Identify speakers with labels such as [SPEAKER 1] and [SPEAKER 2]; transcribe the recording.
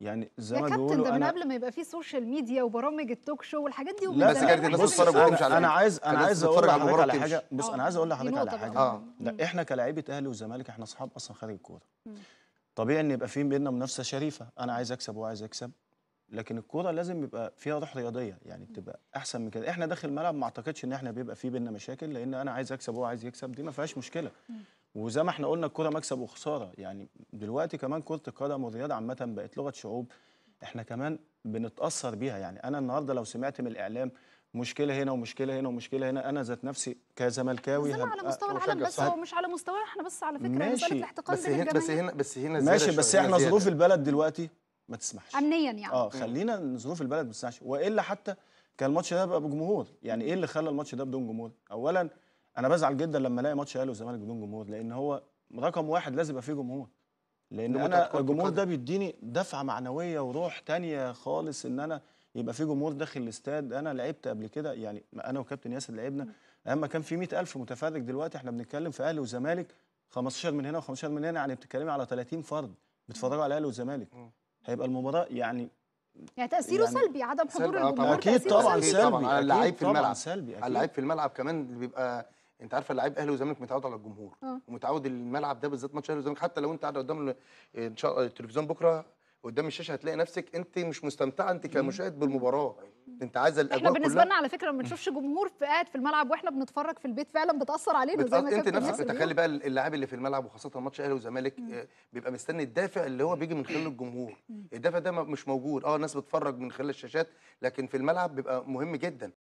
[SPEAKER 1] يعني زي ما بيقولوا انا قبل ما يبقى في سوشيال ميديا وبرامج التوك شو والحاجات دي لا بس كانت الناس بتتفرج مش انا عايز انا عايز اقول لك على حاجه بص انا عايز اقول لحضرتك على حاجه لا احنا كلاعيبه اهلي وزمالك احنا اصحاب اصلا خارج الكوره طبيعي ان يبقى في بيننا منافسه شريفه انا عايز اكسب وهو عايز يكسب لكن الكوره لازم يبقى فيها روح رياضيه يعني بتبقى احسن من كده احنا داخل الملعب ما اعتقدش ان احنا بيبقى في بيننا مشاكل لان انا عايز اكسب وهو عايز يكسب دي ما فيهاش مشكله وزي ما احنا قلنا الكوره مكسب وخساره يعني دلوقتي كمان كره القدم والرياضه عامه بقت لغه شعوب احنا كمان بنتاثر بيها يعني انا النهارده لو سمعت من الاعلام مشكله هنا ومشكله هنا ومشكله هنا انا ذات نفسي كزملكاوي على مستوى العالم بس هو مش
[SPEAKER 2] على مستوى احنا بس على فكره ماشي الاحتقان بس هنا بس هنا
[SPEAKER 1] بس هنا ماشي بس احنا ظروف البلد دلوقتي ما تسمحش
[SPEAKER 2] امنيا يعني اه
[SPEAKER 1] خلينا ظروف البلد ما تسمحش والا حتى كان الماتش ده بقى بجمهور يعني ايه اللي خلى الماتش ده بدون جمهور اولا انا بزعل جدا لما الاقي ماتش اهلي والزمالك بدون جمهور لان هو رقم واحد لازم يبقى فيه جمهور لان انا الجمهور ده بيديني دفعه معنويه وروح تانية خالص ان انا يبقى فيه جمهور داخل الاستاد انا لعبت قبل كده يعني انا وكابتن ياسر لعبنا اما كان في 100000 متفرج دلوقتي احنا بنتكلم في اهلي وزمالك 15 من هنا و15 من هنا يعني بتتكلمي على 30 فرد بيتفرجوا على الاهلي والزمالك
[SPEAKER 2] هيبقى المباراه يعني
[SPEAKER 1] يعني تاثيره يعني سلبي عدم حضور آه، الجمهور اكيد طبعا سلبي, سلبي. طبعا على اللعيب في الملعب سلبي اكيد اللعيب في
[SPEAKER 2] الملعب كمان بيبقى انت عارفه لعيب اهلي وزمالك متعود على الجمهور أه. ومتعود الملعب ده بالذات ماتش اهلي وزمالك حتى لو انت قاعد قدام ان شاء الله التلفزيون بكره قدام الشاشه هتلاقي نفسك انت مش مستمتعه انت كمشاهد بالمباراه انت عايزه الاجواء احنا بالنسبه لنا على فكره ما بنشوفش جمهور قاعد في الملعب واحنا بنتفرج في البيت فعلا بتاثر علينا بتأ... زي ما انت نفسك تخلي بقى اللاعب اللي في الملعب وخاصه ماتش اهلي وزمالك آه، بيبقى مستني الدافع اللي هو بيجي من خلال الجمهور الدافع ده مش موجود اه الناس بتتفرج من خلال الشاشات لكن في الملعب بيبقى مهم جدا